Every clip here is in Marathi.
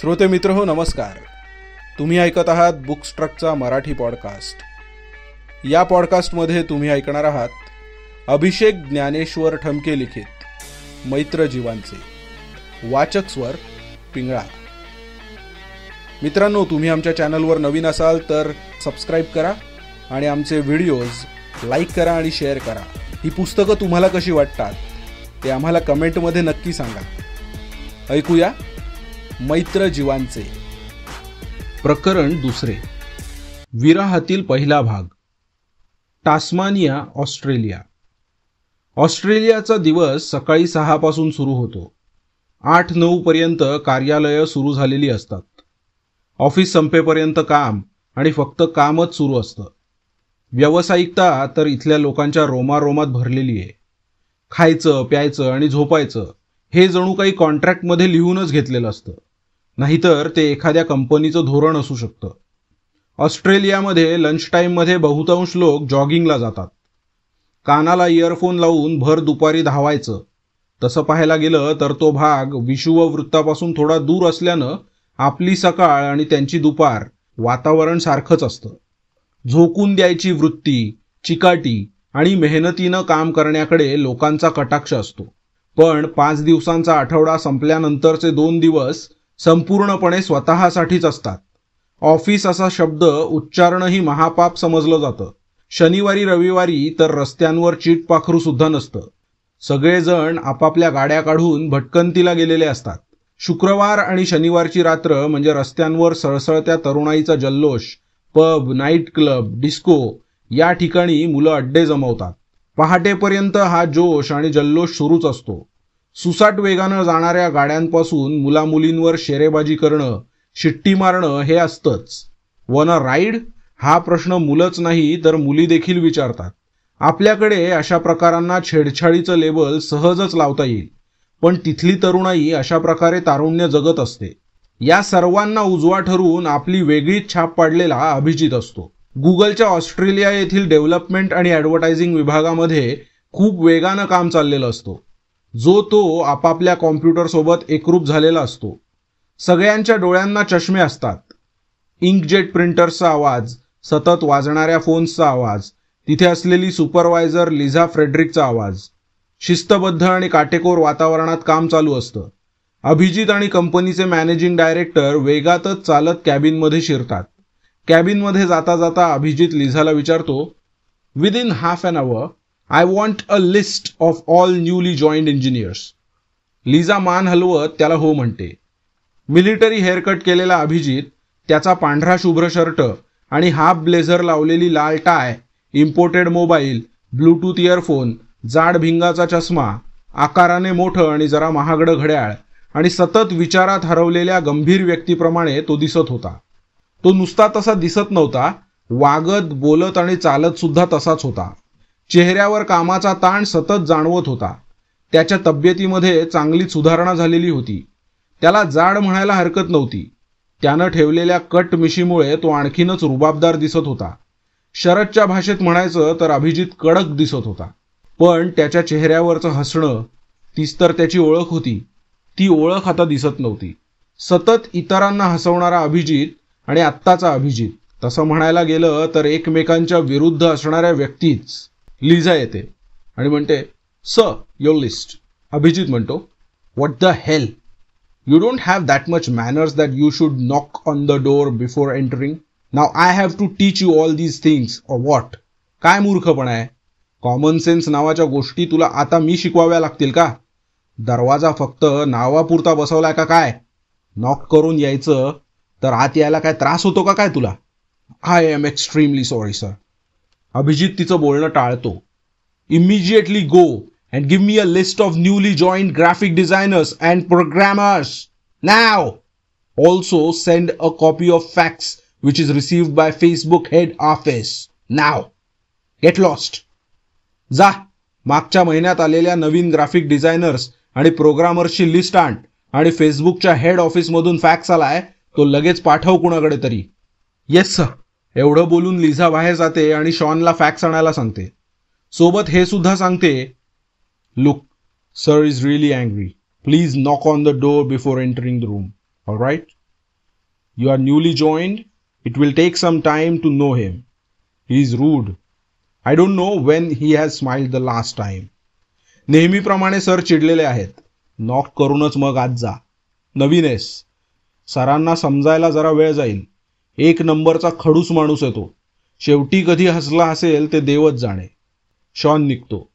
श्रोते मित्र हो नमस्कार तुम्ही ऐकत आहात बुक स्ट्रकचा मराठी पॉडकास्ट या पॉडकास्टमध्ये तुम्ही ऐकणार आहात अभिषेक ज्ञानेश्वर ठमके लिखित जीवांचे वाचक स्वर पिंगळा मित्रांनो तुम्ही आमच्या चॅनलवर नवीन असाल तर सबस्क्राईब करा आणि आमचे व्हिडिओज लाईक करा आणि शेअर करा ही पुस्तकं तुम्हाला कशी वाटतात ते आम्हाला कमेंटमध्ये नक्की सांगा ऐकूया मैत्र जीवांचे प्रकरण दुसरे विराहातील पहिला भाग टास्मानिया ऑस्ट्रेलिया ऑस्ट्रेलियाचा दिवस सकाळी सहापासून सुरू होतो आठ नऊ पर्यंत कार्यालयं सुरू झालेली असतात ऑफिस संपेपर्यंत काम आणि फक्त कामच सुरू असतं व्यावसायिकता तर इथल्या लोकांच्या रोमारोमात भरलेली आहे खायचं प्यायचं आणि झोपायचं हे जणू काही कॉन्ट्रॅक्टमध्ये लिहूनच घेतलेलं असतं नाहीतर ते एखाद्या कंपनीचं धोरण असू शकतं ऑस्ट्रेलियामध्ये लंच टाईममध्ये बहुतांश लोक जॉगिंगला जातात कानाला इयरफोन लावून भर दुपारी धावायचं तसं पाहायला गेलं तर तो भाग वृत्तापासून थोडा दूर असल्यानं आपली सकाळ आणि त्यांची दुपार वातावरण सारखंच असतं झोकून द्यायची वृत्ती चिकाटी आणि मेहनतीनं काम करण्याकडे लोकांचा कटाक्ष असतो पण पाच दिवसांचा आठवडा संपल्यानंतरचे दोन दिवस संपूर्णपणे स्वतःसाठीच असतात ऑफिस असा शब्द उच्चारणही महापाप समजलं जातं शनिवारी रविवारी तर रस्त्यांवर चीट पाखरू सुद्धा नसतं सगळेजण आपापल्या गाड्या काढून भटकंतीला गेलेले असतात शुक्रवार आणि शनिवारची रात्र म्हणजे रस्त्यांवर सळसळत्या तरुणाईचा जल्लोष पब नाईट क्लब डिस्को या ठिकाणी मुलं अड्डे जमवतात पहाटेपर्यंत हा जोश आणि जल्लोष सुरूच असतो सुसाट वेगानं जाणाऱ्या गाड्यांपासून मुलामुलींवर शेरेबाजी करणं शिट्टी मारणं हे असतंच वन अ राईड हा प्रश्न मुलंच नाही तर मुली देखील विचारतात आपल्याकडे अशा प्रकारांना छेडछाडीचं लेबल सहजच लावता येईल पण तिथली तरुणाई अशा प्रकारे तारुण्य जगत असते या सर्वांना उजवा ठरवून आपली वेगळीच छाप पाडलेला अभिजित असतो गुगलच्या ऑस्ट्रेलिया येथील डेव्हलपमेंट आणि ॲडव्हर्टायझिंग विभागामध्ये खूप वेगानं काम चाललेलं असतो जो तो आपापल्या कॉम्प्युटरसोबत एकरूप झालेला असतो सगळ्यांच्या डोळ्यांना चष्मे असतात इंकजेट प्रिंटर्सचा आवाज सतत वाजणाऱ्या फोन्सचा आवाज तिथे असलेली सुपरवायझर लिझा फ्रेडरिकचा आवाज शिस्तबद्ध आणि काटेकोर वातावरणात काम चालू असतं अभिजित आणि कंपनीचे मॅनेजिंग डायरेक्टर वेगातच चालत कॅबिनमध्ये शिरतात कॅबिनमध्ये जाता जाता अभिजित लिझाला विचारतो within half an hour I want a list of all newly joined engineers Liza मान हलवत त्याला हो म्हणते मिलिटरी हेअरकट केलेला अभिजित त्याचा पांढरा शुभ्र शर्ट आणि हाफ ब्लेझर लावलेली लाल tie imported mobile Bluetooth earphone जाड भिंगाचा चष्मा आकाराने मोठं आणि जरा महागडं घड्याळ आणि सतत विचारात हरवलेल्या गंभीर व्यक्तीप्रमाणे तो दिसत होता तो नुसता तसा दिसत नव्हता वागत बोलत आणि चालत सुद्धा तसाच होता चेहऱ्यावर कामाचा ताण सतत जाणवत होता त्याच्या तब्येतीमध्ये चांगली सुधारणा झालेली होती त्याला जाड म्हणायला हरकत नव्हती त्यानं ठेवलेल्या कट मिशीमुळे तो आणखीनच रुबाबदार दिसत होता शरदच्या भाषेत म्हणायचं तर अभिजित कडक दिसत होता पण त्याच्या चेहऱ्यावरचं हसणं तीच तर त्याची ओळख होती ती ओळख आता दिसत नव्हती सतत इतरांना हसवणारा अभिजित आणि आत्ताचा अभिजित तसं म्हणायला गेलं तर एकमेकांच्या विरुद्ध असणाऱ्या व्यक्तीच लिझा येते आणि म्हणते स युअर लिस्ट अभिजित म्हणतो what the hell you don't have that much manners that you should knock on the door before entering now I have to teach you all these things oh what काय मूर्खपणा आहे कॉमन सेन्स नावाच्या गोष्टी तुला आता मी शिकवाव्या लागतील का दरवाजा फक्त नावापुरता बसवलाय का काय नॉक करून यायचं तर आत यायला काय त्रास होतो का काय तुला I am extremely sorry sir Abhijit तिचं बोलणं टाळतो immediately go and give me a list of newly joint graphic designers and programmers now also send a copy of fax which is receive by Facebook head office now get lost जा मागच्या महिन्यात आलेल्या नवीन ग्राफिक डिझायनर्स आणि प्रोग्रामर्सची लिस्ट आण आणि फेसबुकच्या हेड ऑफिसमधून फॅक्स आलाय तो लगेच पाठव कुणाकडे तरी येस सर एवढं बोलून लिझा बाहेर जाते आणि शॉनला फॅक्स आणायला सांगते सोबत हे सुद्धा सांगते look sir is really angry please knock on the door before entering the room all right you are newly joined it will take some time to know him he is rude I don't know when he has smiled the last time नेहमीप्रमाणे सर चिडलेले आहेत नॉक करूनच मग आज जा नवीन आहेस सरांना समजायला जरा वेळ जाईल एक नंबरचा खडूस माणूस आहे तो शेवटी कधी हसला असेल ते देवच जाणे शॉन निघतो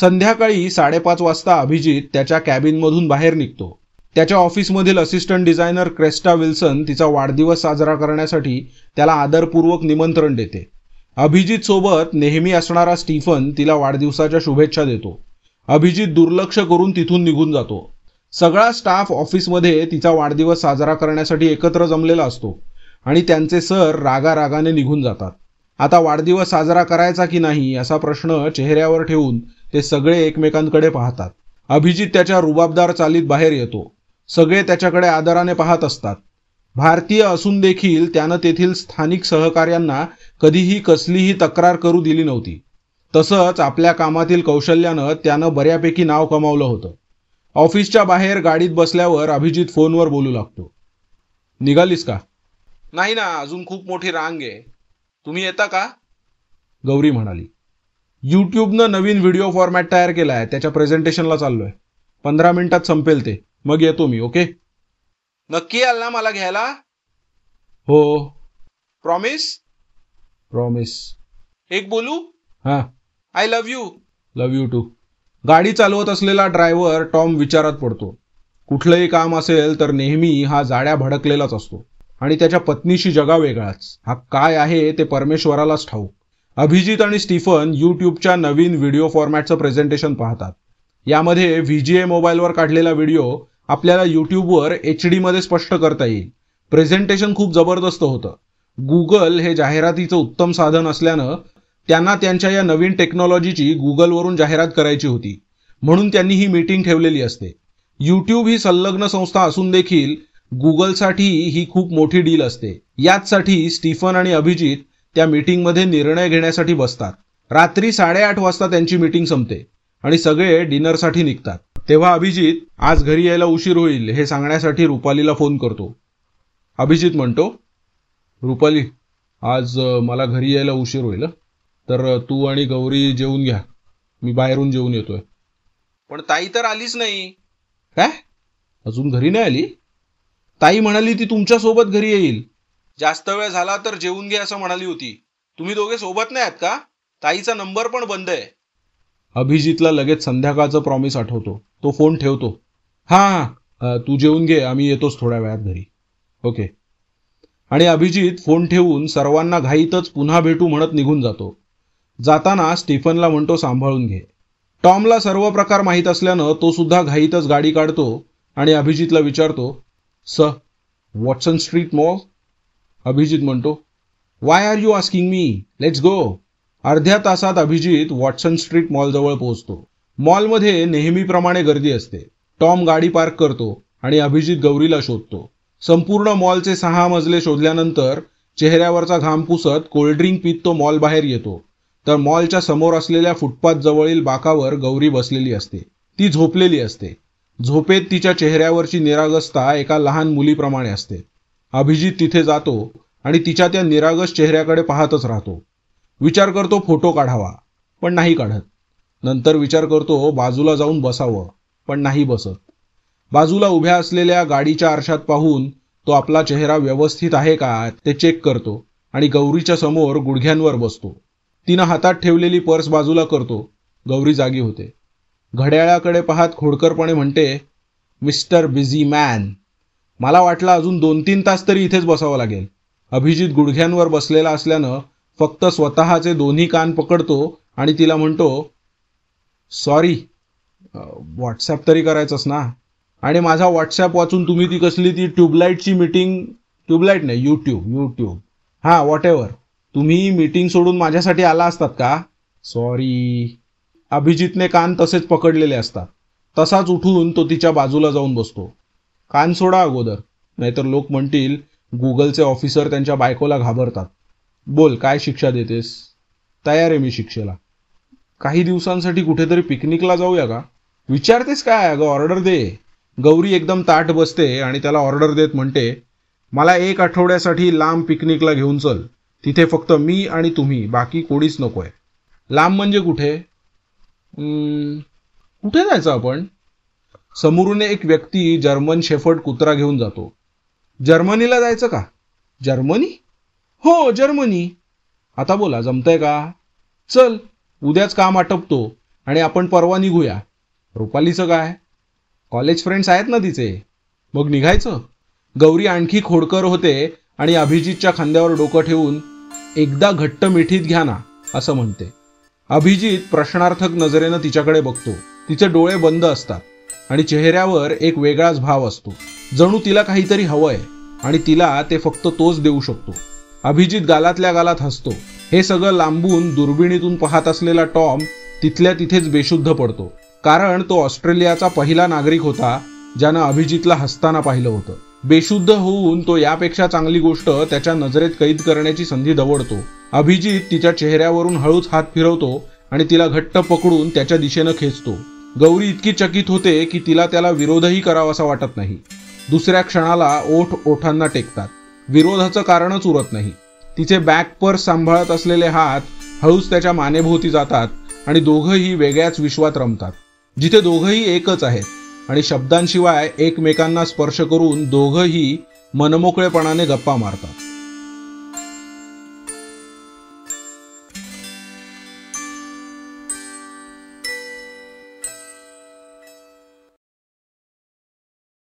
संध्याकाळी साडेपाच वाजता अभिजित त्याच्या कॅबिनमधून बाहेर निघतो त्याच्या ऑफिसमधील असिस्टंट डिझायनर क्रेस्टा विल्सन तिचा वाढदिवस साजरा करण्यासाठी त्याला आदरपूर्वक निमंत्रण देते अभिजित सोबत नेहमी असणारा स्टीफन तिला वाढदिवसाच्या शुभेच्छा देतो अभिजित दुर्लक्ष करून तिथून निघून जातो सगळा स्टाफ ऑफिसमध्ये तिचा वाढदिवस साजरा करण्यासाठी एकत्र जमलेला असतो आणि त्यांचे सर रागारागाने निघून जातात आता वाढदिवस साजरा करायचा की नाही असा प्रश्न चेहऱ्यावर ठेवून ते सगळे एकमेकांकडे पाहतात अभिजित त्याच्या रुबाबदार चालीत बाहेर येतो सगळे त्याच्याकडे आदराने पाहत असतात भारतीय असून देखील त्यानं तेथील स्थानिक सहकार्यांना कधीही कसलीही तक्रार करू दिली नव्हती तसंच आपल्या कामातील कौशल्यानं त्यानं बऱ्यापैकी नाव कमावलं होतं ऑफिसच्या बाहेर गाडीत बसल्यावर अभिजित फोनवर बोलू लागतो निघालीस का नाही ना अजून खूप मोठी रांग आहे तुम्ही येता का गौरी म्हणाली युट्यूबनं नवीन व्हिडिओ फॉर्मॅट तयार केला आहे त्याच्या प्रेझेंटेशनला चाललो आहे पंधरा मिनिटात संपेल ते मग येतो मी ओके नक्की याल ना मला घ्यायला हो प्रॉमिस प्रॉमिस एक बोलू हां I love you love you too गाडी चालवत असलेला ड्रायव्हर टॉम विचारात पडतो कुठलंही काम असेल तर नेहमी हा जाड्या भडकलेलाच असतो आणि त्याच्या पत्नीशी जगा वेगळाच हा काय आहे ते परमेश्वरालाच ठाऊक अभिजित आणि स्टीफन यूट्यूबच्या नवीन व्हिडिओ फॉर्मॅटचं प्रेझेंटेशन पाहतात यामध्ये व्ही जी मोबाईलवर काढलेला व्हिडिओ आपल्याला यूट्यूबवर एच मध्ये स्पष्ट करता येईल प्रेझेंटेशन खूप जबरदस्त होतं गुगल हे जाहिरातीचं उत्तम साधन असल्यानं त्यांना त्यांच्या या नवीन टेक्नॉलॉजीची गुगलवरून जाहिरात करायची होती म्हणून त्यांनी ही मीटिंग ठेवलेली असते यूट्यूब ही संलग्न संस्था असून देखील गुगलसाठी ही खूप मोठी डील असते याचसाठी स्टीफन आणि अभिजित त्या मीटिंगमध्ये निर्णय घेण्यासाठी बसतात रात्री साडेआठ वाजता त्यांची मीटिंग संपते आणि सगळे डिनरसाठी निघतात तेव्हा अभिजित आज घरी यायला उशीर होईल हे सांगण्यासाठी रुपालीला फोन करतो अभिजित म्हणतो रुपाली आज मला घरी यायला उशीर होईल तर तू आणि गौरी जेवून घ्या मी बाहेरून जेवून येतोय पण ताई तर आलीच नाही काय अजून घरी नाही आली ताई म्हणाली ती तुमच्या सोबत घरी येईल जास्त वेळ झाला तर जेवून घे असं म्हणाली होती तुम्ही दोघे सोबत नाही आहात का ताईचा नंबर पण बंद आहे अभिजितला लगेच संध्याकाळचं प्रॉमिस आठवतो तो फोन ठेवतो हा तू जेवून घे आम्ही येतोच थोड्या वेळात घरी ओके आणि अभिजित फोन ठेवून सर्वांना घाईतच पुन्हा भेटू म्हणत निघून जातो जाताना स्टीफनला म्हणतो सांभाळून घे टॉमला सर्व प्रकार माहीत असल्यानं तो सुद्धा घाईतच गाडी काढतो आणि अभिजितला विचारतो स वॉटसन स्ट्रीट मॉल अभिजित म्हणतो why are you asking me let's go अर्ध्या तासात अभिजित वॉटसन स्ट्रीट मॉलजवळ पोहोचतो मॉलमध्ये नेहमीप्रमाणे गर्दी असते टॉम गाडी पार्क करतो आणि अभिजित गौरीला शोधतो संपूर्ण मॉलचे सहा मजले शोधल्यानंतर चेहऱ्यावरचा घाम पुसत कोल्ड्रिंक पीत तो मॉल बाहेर येतो तर मॉलच्या समोर असलेल्या फुटपाथ जवळील बाकावर गौरी बसलेली असते ती झोपलेली असते झोपेत तिच्या चेहऱ्यावरची निरागसता एका लहान मुलीप्रमाणे असते अभिजित तिथे जातो आणि तिच्या त्या निरागस चेहऱ्याकडे पाहतच राहतो विचार करतो फोटो काढावा पण नाही काढत नंतर विचार करतो बाजूला जाऊन बसावं पण नाही बसत बाजूला उभ्या असलेल्या गाडीच्या आरशात पाहून तो आपला चेहरा व्यवस्थित आहे का ते चेक करतो आणि गौरीच्या समोर गुडघ्यांवर बसतो तिनं हातात ठेवलेली पर्स बाजूला करतो गौरी जागी होते घड्याळाकडे पाहत खोडकरपणे म्हणते मिस्टर बिझी मॅन मला वाटलं अजून दोन तीन तास तरी इथेच बसावं लागेल अभिजित गुडघ्यांवर बसलेला असल्यानं फक्त स्वतःचे दोन्ही कान पकडतो आणि तिला म्हणतो सॉरी व्हॉट्सॲप तरी करायचंच ना आणि माझा व्हॉट्सॲप वाचून तुम्ही ती कसली ती ट्यूबलाईटची मीटिंग ट्यूबलाईट नाही यूट्यूब यूट्यूब हां व्हॉट तुम्ही मीटिंग सोडून माझ्यासाठी आला असतात का सॉरी अभिजितने कान तसेच पकडलेले असतात तसाच उठून तो तिच्या बाजूला जाऊन बसतो कान सोडा अगोदर नाहीतर लोक म्हणतील गुगलचे ऑफिसर त्यांच्या बायकोला घाबरतात बोल काय शिक्षा देतेस तयार आहे मी शिक्षेला काही दिवसांसाठी कुठेतरी पिकनिकला जाऊया का विचारतेस काय अगं ऑर्डर दे गौरी एकदम ताट बसते आणि त्याला ऑर्डर देत म्हणते मला एक आठवड्यासाठी लांब पिकनिकला घेऊन चल तिथे फक्त मी आणि तुम्ही बाकी कोणीच नकोय लांब म्हणजे कुठे कुठे जायचं आपण समोरून एक व्यक्ती जर्मन शेफर्ड कुत्रा घेऊन जातो जर्मनीला जायचं का जर्मनी हो जर्मनी आता बोला जमतंय का चल उद्याच काम आटपतो आणि आपण परवा निघूया रुपालीचं काय कॉलेज फ्रेंड्स आहेत ना तिचे मग निघायचं गौरी आणखी खोडकर होते आणि अभिजितच्या खांद्यावर डोकं ठेवून एकदा घट्ट मिठीत घ्या ना असं म्हणते अभिजित प्रश्नार्थक नजरेनं तिच्याकडे बघतो तिचे डोळे बंद असतात आणि चेहऱ्यावर एक वेगळाच भाव असतो जणू तिला काहीतरी हवंय आणि तिला ते फक्त तोच देऊ शकतो अभिजित गालातल्या गालात हसतो हे सगळं लांबून दुर्बिणीतून पाहत असलेला टॉम तिथल्या तिथेच बेशुद्ध पडतो कारण तो ऑस्ट्रेलियाचा पहिला नागरिक होता ज्यानं अभिजितला हसताना पाहिलं होतं बेशुद्ध होऊन तो यापेक्षा चांगली गोष्ट त्याच्या नजरेत कैद करण्याची संधी दवडतो अभिजित तिच्या चेहऱ्यावरून हळूच हात फिरवतो आणि तिला घट्ट पकडून त्याच्या दिशेनं खेचतो गौरी इतकी चकित होते की तिला त्याला विरोधही करावासा वाटत नाही दुसऱ्या क्षणाला ओठ ओठांना टेकतात विरोधाचं कारणच उरत नाही तिचे बॅक पर्स सांभाळत असलेले हात हळूच त्याच्या मानेभोवती जातात आणि दोघंही वेगळ्याच विश्वात रमतात जिथे दोघंही एकच आहेत आणि शब्दांशिवाय एकमेकांना स्पर्श करून दोघंही मनमोकळेपणाने गप्पा मारतात